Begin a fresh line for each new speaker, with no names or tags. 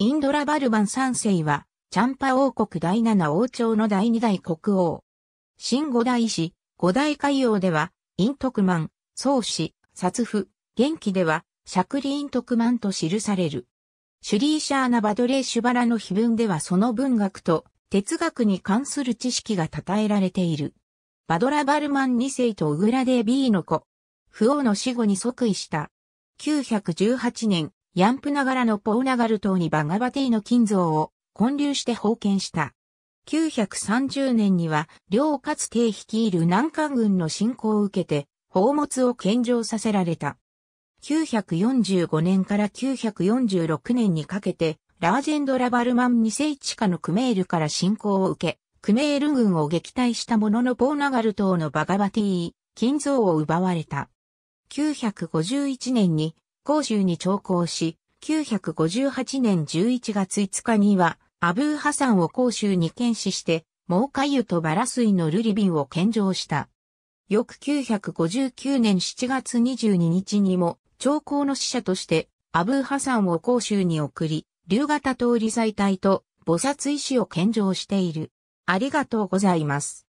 インドラ・バルバン三世は、チャンパ王国第七王朝の第二代国王。新五代史、五代海洋では、イントクマン、宗氏、殺父、元気では、シャクリイントクマンと記される。シュリーシャーナ・バドレーシュバラの碑文ではその文学と哲学に関する知識が称えられている。バドラ・バルマン2世とウグラデー・ビーの子。不王の死後に即位した。918年、ヤンプながらのポーナガル島にバガバティの金像を建立して封建した。930年には、両勝帝率いる南韓軍の侵攻を受けて、宝物を献上させられた。945年から946年にかけて、ラージェンドラバルマン2世地下のクメールから侵攻を受け、クメール軍を撃退したもののポーナガル島のバガバティー、金像を奪われた。951年に甲州に徴工し、958年11月5日には、アブーハサンを甲州に検視して、毛下湯とバラ水のルリビンを献上した。翌959年7月22日にも、長江の使者として、アブーハサンを甲州に送り、竜型通り祭隊と菩薩石を献上している。ありがとうござ
います。